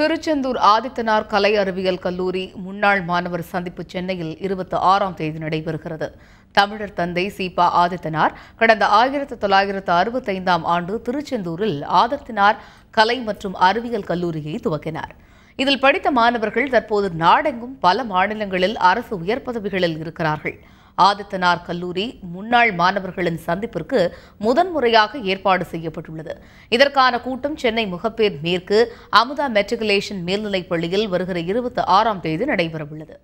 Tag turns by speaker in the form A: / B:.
A: திருச்செந்தூர் ஆதித்தனார் கலை அறிவியல் கல்லூரி முன்னாள் மாணவர் சந்திப்பு சென்னையில் இருபத்தி ஆறாம் தேதி நடைபெறுகிறது தமிழர் தந்தை சீபா ஆதித்தனார் கடந்த ஆயிரத்தி தொள்ளாயிரத்து அறுபத்தைந்தாம் ஆண்டு திருச்செந்தூரில் ஆதித்தனார் கலை மற்றும் அறிவியல் கல்லூரியை துவக்கினார் இதில் படித்த மாணவர்கள் தற்போது நாடெங்கும் பல மாநிலங்களில் அரசு உயர் பதவிகளில் இருக்கிறார்கள் ஆதித்தனார் கல்லூரி முன்னாள் மாணவர்களின் சந்திப்பிற்கு முதன்முறையாக ஏற்பாடு செய்யப்பட்டுள்ளது இதற்கான கூட்டம் சென்னை முகப்பேர் மேற்கு அமுதா மெட்ரிகுலேஷன் மேல்நிலைப் பள்ளியில் வருகிற இருபத்தி ஆறாம் தேதி நடைபெறவுள்ளது